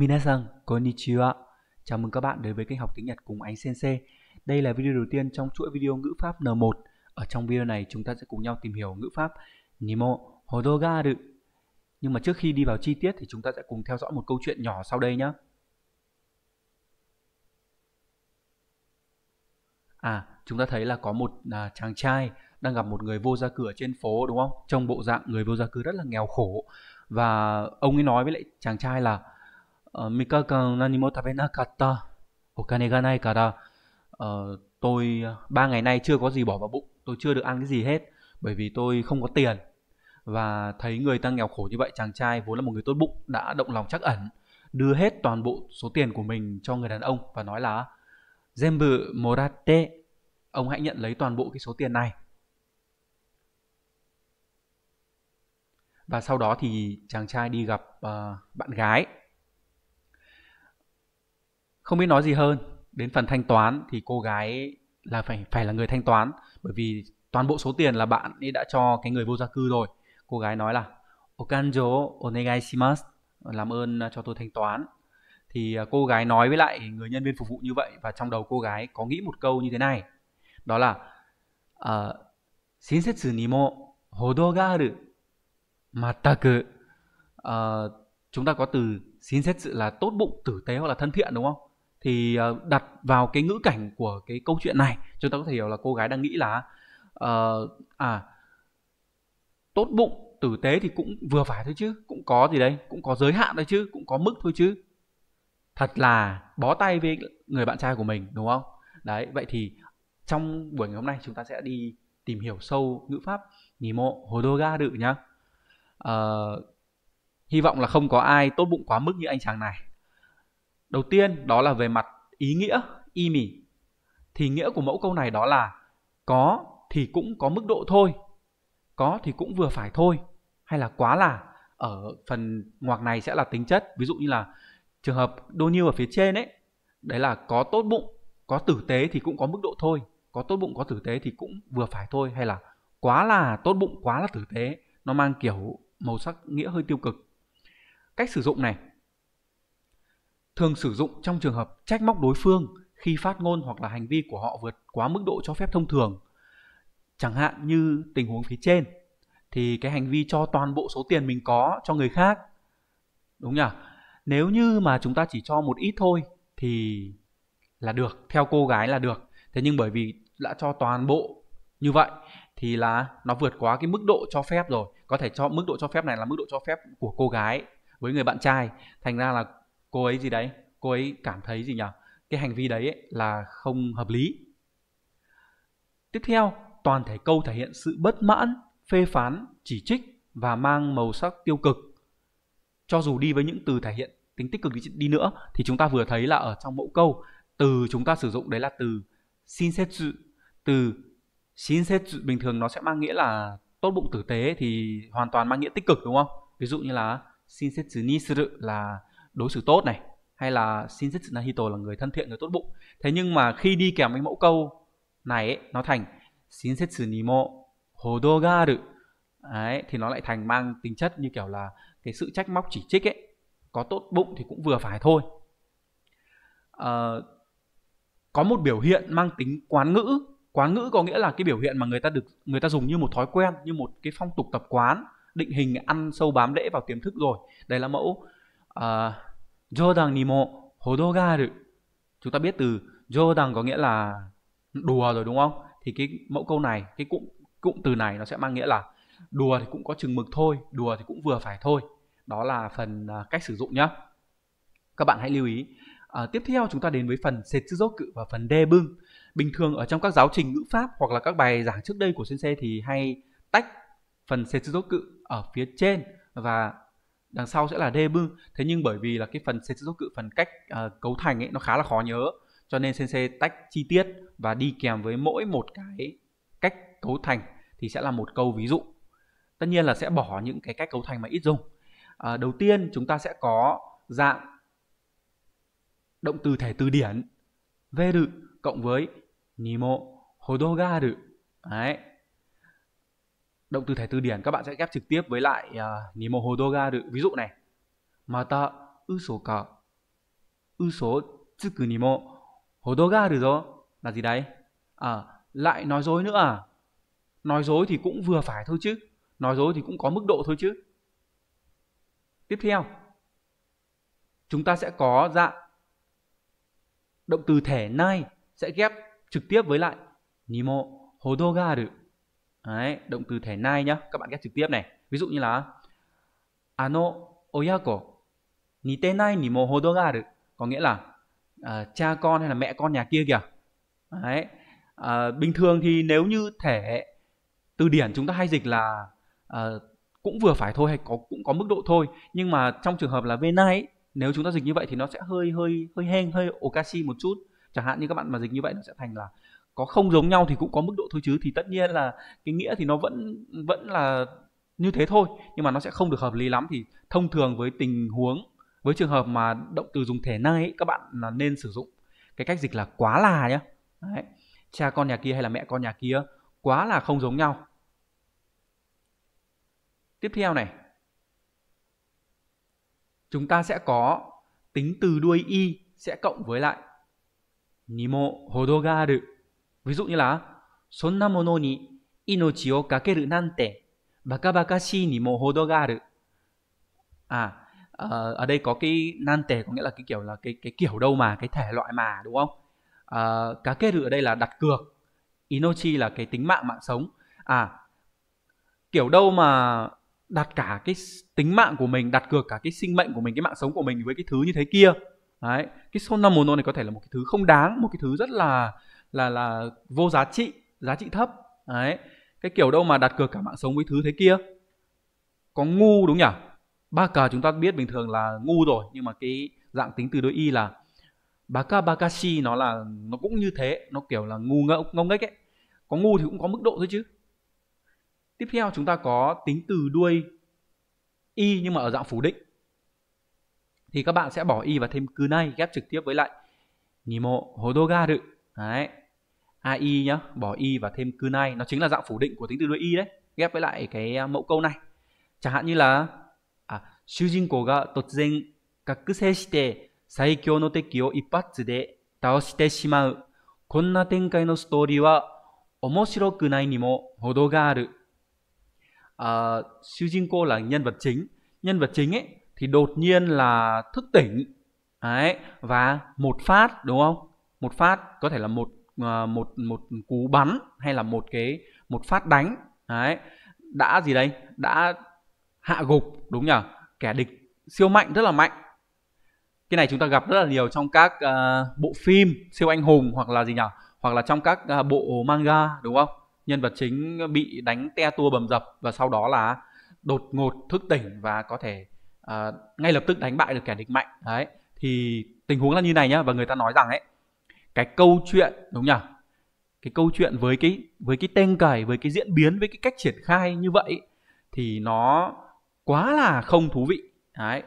Minasan konnichiwa. Chào mừng các bạn đến với kênh học tiếng Nhật cùng Ánh Sensei. Đây là video đầu tiên trong chuỗi video ngữ pháp N1. Ở trong video này chúng ta sẽ cùng nhau tìm hiểu ngữ pháp Nimo Hodo ga Hodogaru. Nhưng mà trước khi đi vào chi tiết thì chúng ta sẽ cùng theo dõi một câu chuyện nhỏ sau đây nhé. À, chúng ta thấy là có một à, chàng trai đang gặp một người vô gia cửa trên phố đúng không? Trong bộ dạng người vô gia cư rất là nghèo khổ và ông ấy nói với lại chàng trai là 3日間何も食べなかったお金がないから、uh, ờ, ờ, tôi ba ngày nay chưa có gì bỏ vào bụng, tôi chưa được ăn cái gì hết bởi vì tôi không có tiền. Và thấy người ta nghèo khổ như vậy, chàng trai vốn là một người tốt bụng đã động lòng chắc ẩn, đưa hết toàn bộ số tiền của mình cho người đàn ông và nói là Zembu Morate, ông hãy nhận lấy toàn bộ cái số tiền này. Và sau đó thì chàng trai đi gặp uh, bạn gái không biết nói gì hơn đến phần thanh toán thì cô gái là phải phải là người thanh toán bởi vì toàn bộ số tiền là bạn ấy đã cho cái người vô gia cư rồi cô gái nói là okanjo onegai shimasu làm ơn cho tôi thanh toán thì à, cô gái nói với lại người nhân viên phục vụ như vậy và trong đầu cô gái có nghĩ một câu như thế này đó là à, xin xét xử ni mô hodo ga aru mataku à, chúng ta có từ xin xét sự là tốt bụng tử tế hoặc là thân thiện đúng không thì ờ, đặt vào cái ngữ cảnh của cái câu chuyện này chúng ta có thể hiểu là cô gái đang nghĩ là uh, à tốt bụng tử tế thì cũng vừa phải thôi chứ cũng có gì đấy cũng có giới hạn thôi chứ cũng có mức thôi chứ thật là bó tay với người bạn trai của mình đúng không đấy vậy thì trong buổi ngày hôm nay chúng ta sẽ đi tìm hiểu sâu ngữ pháp nhì mộ hồ đô ga đự nhá uh, hy vọng là không có ai tốt bụng quá mức như anh chàng này đầu tiên đó là về mặt ý nghĩa y mỉ thì nghĩa của mẫu câu này đó là có thì cũng có mức độ thôi có thì cũng vừa phải thôi hay là quá là ở phần ngoặc này sẽ là tính chất ví dụ như là trường hợp đô nhiêu ở phía trên ấy đấy là có tốt bụng có tử tế thì cũng có mức độ thôi có tốt bụng có tử tế thì cũng vừa phải thôi hay là quá là tốt bụng quá là tử tế nó mang kiểu màu sắc nghĩa hơi tiêu cực cách sử dụng này thường sử dụng trong trường hợp trách móc đối phương khi phát ngôn hoặc là hành vi của họ vượt quá mức độ cho phép thông thường. Chẳng hạn như tình huống phía trên thì cái hành vi cho toàn bộ số tiền mình có cho người khác. Đúng nhỉ? Nếu như mà chúng ta chỉ cho một ít thôi thì là được, theo cô gái là được. Thế nhưng bởi vì đã cho toàn bộ như vậy thì là nó vượt quá cái mức độ cho phép rồi. Có thể cho mức độ cho phép này là mức độ cho phép của cô gái với người bạn trai. Thành ra là cô ấy gì đấy cô ấy cảm thấy gì nhỉ cái hành vi đấy ấy là không hợp lý tiếp theo toàn thể câu thể hiện sự bất mãn phê phán chỉ trích và mang màu sắc tiêu cực cho dù đi với những từ thể hiện tính tích cực đi nữa thì chúng ta vừa thấy là ở trong mẫu câu từ chúng ta sử dụng đấy là từ xin xét sự từ xin xét sự bình thường nó sẽ mang nghĩa là tốt bụng tử tế thì hoàn toàn mang nghĩa tích cực đúng không ví dụ như là xin xét sự ni suru là đối xử tốt này hay là Shinjitsu Nahito là người thân thiện người tốt bụng thế nhưng mà khi đi kèm với mẫu câu này ấy, nó thành xin Shinjitsu Nimo Hodogaru Đấy, thì nó lại thành mang tính chất như kiểu là cái sự trách móc chỉ trích ấy có tốt bụng thì cũng vừa phải thôi à, có một biểu hiện mang tính quán ngữ quán ngữ có nghĩa là cái biểu hiện mà người ta được người ta dùng như một thói quen như một cái phong tục tập quán định hình ăn sâu bám rễ vào tiềm thức rồi đây là mẫu uh, Jordan ni mo hodogaru. Chúng ta biết từ Jordan có nghĩa là đùa rồi đúng không? Thì cái mẫu câu này, cái cụm cụm từ này nó sẽ mang nghĩa là đùa thì cũng có chừng mực thôi, đùa thì cũng vừa phải thôi. Đó là phần à, cách sử dụng nhé. Các bạn hãy lưu ý. À, tiếp theo chúng ta đến với phần chữ cự và phần đê bưng. Bình thường ở trong các giáo trình ngữ pháp hoặc là các bài giảng trước đây của sensei thì hay tách phần chữ cự ở phía trên và đằng sau sẽ là debug thế nhưng bởi vì là cái phần sensei số cự phần cách uh, cấu thành ấy nó khá là khó nhớ cho nên sensei tách chi tiết và đi kèm với mỗi một cái cách cấu thành thì sẽ là một câu ví dụ tất nhiên là sẽ bỏ những cái cách cấu thành mà ít dùng à, đầu tiên chúng ta sẽ có dạng động từ thể từ điển veru cộng với nimo hodogaru đấy động từ thẻ từ điển các bạn sẽ ghép trực tiếp với lại uh, à, Nimo Hodoga được ví dụ này Mata uso ka Uso tsuku nimo Hodoga được rồi là gì đấy à, lại nói dối nữa à nói dối thì cũng vừa phải thôi chứ nói dối thì cũng có mức độ thôi chứ tiếp theo chúng ta sẽ có dạng động từ thể nai sẽ ghép trực tiếp với lại nimo được Đấy, động từ thể nai nhá, các bạn ghép trực tiếp này. Ví dụ như là ano oyako nitenai ni mo hodo ga aru, có nghĩa là uh, cha con hay là mẹ con nhà kia kìa. Đấy. Uh, bình thường thì nếu như thể từ điển chúng ta hay dịch là uh, cũng vừa phải thôi hay có cũng có mức độ thôi, nhưng mà trong trường hợp là venai ấy, nếu chúng ta dịch như vậy thì nó sẽ hơi hơi hơi hen hơi okashi một chút. Chẳng hạn như các bạn mà dịch như vậy nó sẽ thành là có không giống nhau thì cũng có mức độ thôi chứ thì tất nhiên là cái nghĩa thì nó vẫn vẫn là như thế thôi nhưng mà nó sẽ không được hợp lý lắm thì thông thường với tình huống với trường hợp mà động từ dùng thể nay các bạn là nên sử dụng cái cách dịch là quá là nhá Đấy. cha con nhà kia hay là mẹ con nhà kia quá là không giống nhau tiếp theo này chúng ta sẽ có tính từ đuôi y sẽ cộng với lại にも程がある Ví dụ như là Sonna À, ờ, ở đây có cái nan nante có nghĩa là cái kiểu là cái cái kiểu đâu mà, cái thể loại mà đúng không? À, kakeru ở đây là đặt cược. Inochi là cái tính mạng mạng sống. À, kiểu đâu mà đặt cả cái tính mạng của mình đặt cược cả cái sinh mệnh của mình cái mạng sống của mình với cái thứ như thế kia đấy cái sonna mono này có thể là một cái thứ không đáng một cái thứ rất là là là vô giá trị giá trị thấp đấy cái kiểu đâu mà đặt cược cả mạng sống với thứ thế kia có ngu đúng nhỉ ba cờ chúng ta biết bình thường là ngu rồi nhưng mà cái dạng tính từ đối y là baka bakashi nó là nó cũng như thế nó kiểu là ngu ngẫu ngông nghếch ấy có ngu thì cũng có mức độ thôi chứ tiếp theo chúng ta có tính từ đuôi y nhưng mà ở dạng phủ định thì các bạn sẽ bỏ y và thêm cứ này ghép trực tiếp với lại nhì mộ hố ga đự đấy ai nhá bỏ y và thêm kunai nó chính là dạng phủ định của tính từ đuôi y đấy ghép với lại cái à, mẫu câu này chẳng hạn như là à, 主人公が突然覚醒して最強の敵を一発で倒してしまうこんな展開のストーリーは面白くないにも程がある à, ko là nhân vật chính nhân vật chính ấy thì đột nhiên là thức tỉnh Đấy, và một phát đúng không một phát có thể là một Ờ, một một cú bắn hay là một cái một phát đánh đấy đã gì đây đã hạ gục đúng nhở kẻ địch siêu mạnh rất là mạnh cái này chúng ta gặp rất là nhiều trong các uh, bộ phim siêu anh hùng hoặc là gì nhở hoặc là trong các uh, bộ manga đúng không nhân vật chính bị đánh te tua bầm dập và sau đó là đột ngột thức tỉnh và có thể uh, ngay lập tức đánh bại được kẻ địch mạnh đấy thì tình huống là như này nhá và người ta nói rằng ấy cái câu chuyện đúng nhỉ cái câu chuyện với cái với cái tên cày với cái diễn biến với cái cách triển khai như vậy thì nó quá là không thú vị đấy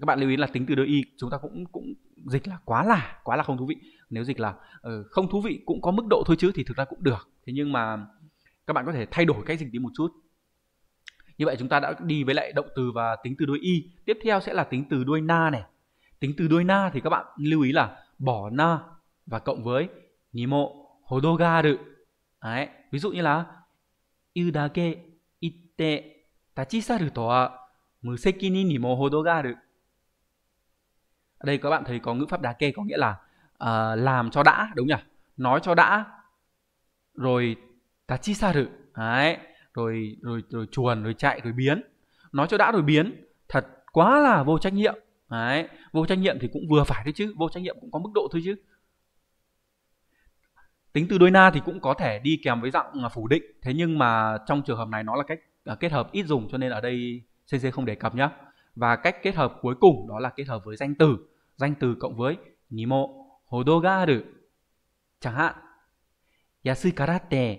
các bạn lưu ý là tính từ đôi y chúng ta cũng cũng dịch là quá là quá là không thú vị nếu dịch là uh, không thú vị cũng có mức độ thôi chứ thì thực ra cũng được thế nhưng mà các bạn có thể thay đổi cách dịch đi một chút như vậy chúng ta đã đi với lại động từ và tính từ đuôi y tiếp theo sẽ là tính từ đuôi na này tính từ đuôi na thì các bạn lưu ý là bỏ na và cộng với nimo hodogaru đấy ví dụ như là iu dake itte tachisaru to wa museki ni nimo hodogaru ở đây các bạn thấy có ngữ pháp đá kê có nghĩa là uh, làm cho đã đúng nhỉ nói cho đã rồi tachisaru đấy rồi rồi rồi chuồn rồi chạy rồi biến nói cho đã rồi biến thật quá là vô trách nhiệm đấy vô trách nhiệm thì cũng vừa phải thôi chứ vô trách nhiệm cũng có mức độ thôi chứ tính từ đôi na thì cũng có thể đi kèm với dạng à, phủ định thế nhưng mà trong trường hợp này nó là cách à, kết hợp ít dùng cho nên ở đây cc không đề cập nhé và cách kết hợp cuối cùng đó là kết hợp với danh từ danh từ cộng với nimo hodogaru chẳng hạn yasukarate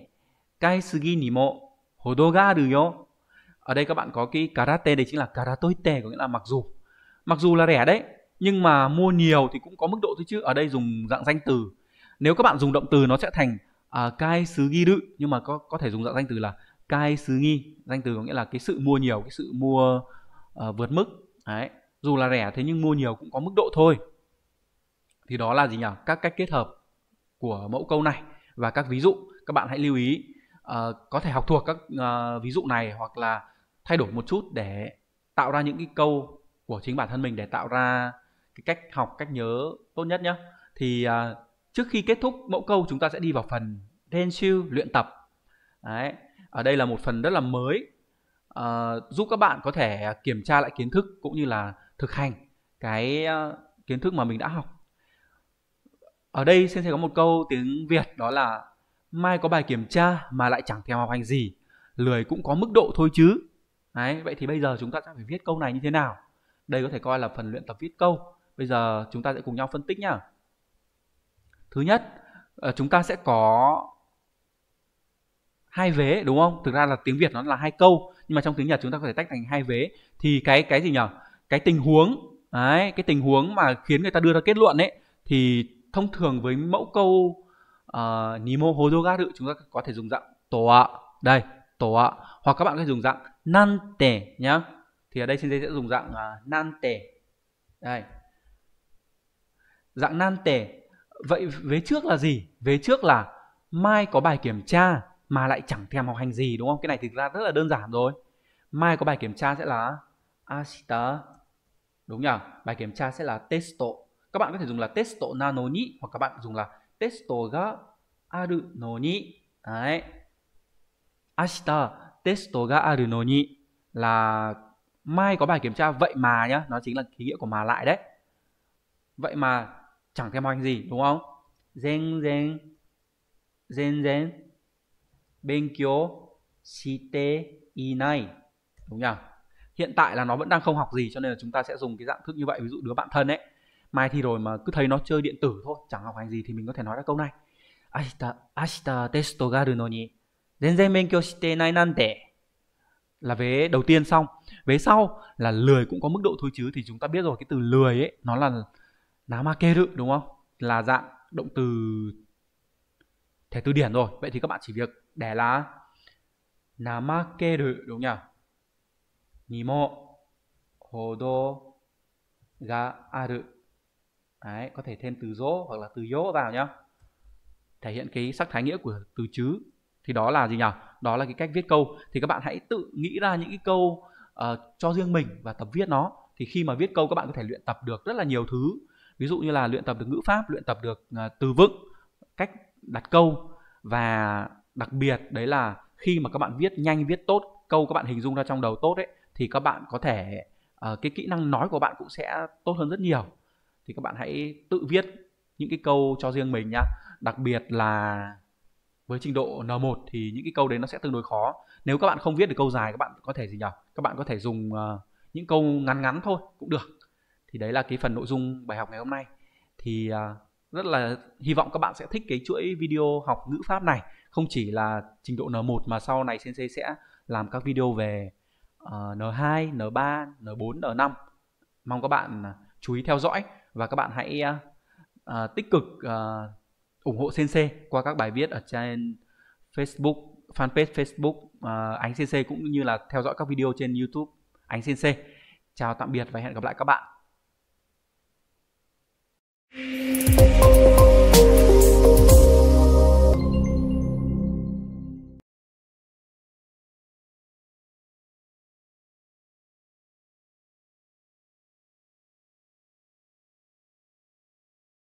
kaisugi nimo hodogaru yo ở đây các bạn có cái karate đây chính là karatoite có nghĩa là mặc dù mặc dù là rẻ đấy nhưng mà mua nhiều thì cũng có mức độ thôi chứ ở đây dùng dạng danh từ nếu các bạn dùng động từ nó sẽ thành à, cai sứ ghi đự nhưng mà có có thể dùng dạng danh từ là cai sứ nghi danh từ có nghĩa là cái sự mua nhiều cái sự mua uh, vượt mức đấy dù là rẻ thế nhưng mua nhiều cũng có mức độ thôi thì đó là gì nhỉ các cách kết hợp của mẫu câu này và các ví dụ các bạn hãy lưu ý uh, có thể học thuộc các uh, ví dụ này hoặc là thay đổi một chút để tạo ra những cái câu của chính bản thân mình để tạo ra cái cách học cách nhớ tốt nhất nhé thì uh, Trước khi kết thúc mẫu câu chúng ta sẽ đi vào phần Tenshu luyện tập. Đấy, ở đây là một phần rất là mới à, giúp các bạn có thể kiểm tra lại kiến thức cũng như là thực hành cái ờ, kiến thức mà mình đã học. Ở đây xin sẽ có một câu tiếng Việt đó là mai có bài kiểm tra mà lại chẳng theo học hành gì, lười cũng có mức độ thôi chứ. Đấy, vậy thì bây giờ chúng ta sẽ phải viết câu này như thế nào? Đây có thể coi là phần luyện tập viết câu. Bây giờ chúng ta sẽ cùng nhau phân tích nhá thứ nhất ờ, chúng ta sẽ có hai vế đúng không thực ra là tiếng việt nó là hai câu nhưng mà trong tiếng nhật chúng ta có thể tách thành hai vế thì cái cái gì nhỉ cái tình huống đấy, cái tình huống mà khiến người ta đưa ra kết luận ấy thì thông thường với mẫu câu uh, ờ, nimo hodogaru chúng ta có thể dùng dạng toa đây toa hoặc các bạn có thể dùng dạng nante nhá thì ở đây trên đây sẽ dùng dạng uh, nante đây dạng nante vậy vế trước là gì vế trước là mai có bài kiểm tra mà lại chẳng thèm học hành gì đúng không cái này thực ra rất là đơn giản rồi mai có bài kiểm tra sẽ là ashita đúng nhỉ bài kiểm tra sẽ là testo các bạn có thể dùng là testo nano ni hoặc các bạn dùng là testo ga aru no ni đấy ashita testo ga aru no ni là mai có bài kiểm tra vậy mà nhá nó chính là ký nghĩa của mà lại đấy vậy mà chẳng thêm hoành gì đúng không zen zen zen zen benkyo shite inai đúng nhỉ hiện tại là nó vẫn đang không học gì cho nên là chúng ta sẽ dùng cái dạng thức như vậy ví dụ đứa bạn thân ấy mai thì rồi mà cứ thấy nó chơi điện tử thôi chẳng học hành gì thì mình có thể nói ra câu này ashita ashita testo garu no ni zenzen benkyo shite nai nante là vế đầu tiên xong vế sau là lười cũng có mức độ thôi chứ thì chúng ta biết rồi cái từ lười ấy nó là namakeru đúng không? Là dạng động từ thẻ từ điển rồi. Vậy thì các bạn chỉ việc để là namakeru đúng nhỉ? Nimo hodo ga aru. Đấy, có thể thêm từ dỗ hoặc là từ yô vào nhá. Thể hiện cái sắc thái nghĩa của từ chứ. Thì đó là gì nhỉ? Đó là cái cách viết câu. Thì các bạn hãy tự nghĩ ra những cái câu uh, cho riêng mình và tập viết nó thì khi mà viết câu các bạn có thể luyện tập được rất là nhiều thứ ví dụ như là luyện tập được ngữ pháp luyện tập được à, từ vựng cách đặt câu và đặc biệt đấy là khi mà các bạn viết nhanh viết tốt câu các bạn hình dung ra trong đầu tốt ấy thì các bạn có thể ờ, cái kỹ năng nói của bạn cũng sẽ tốt hơn rất nhiều thì các bạn hãy tự viết những cái câu cho riêng mình nhá đặc biệt là với trình độ N1 thì những cái câu đấy nó sẽ tương đối khó nếu các bạn không viết được câu dài các bạn có thể gì nhỉ các bạn có thể dùng ờ, những câu ngắn ngắn thôi cũng được thì đấy là cái phần nội dung bài học ngày hôm nay thì à, rất là hy vọng các bạn sẽ thích cái chuỗi video học ngữ pháp này không chỉ là trình độ N1 mà sau này Sensei sẽ làm các video về uh, N2, N3, N4, N5 mong các bạn à, chú ý theo dõi và các bạn hãy uh, tích cực uh, ủng hộ Sensei qua các bài viết ở trên Facebook fanpage Facebook uh, Ánh Sensei cũng như là theo dõi các video trên YouTube Ánh Sensei. Chào tạm biệt và hẹn gặp lại các bạn.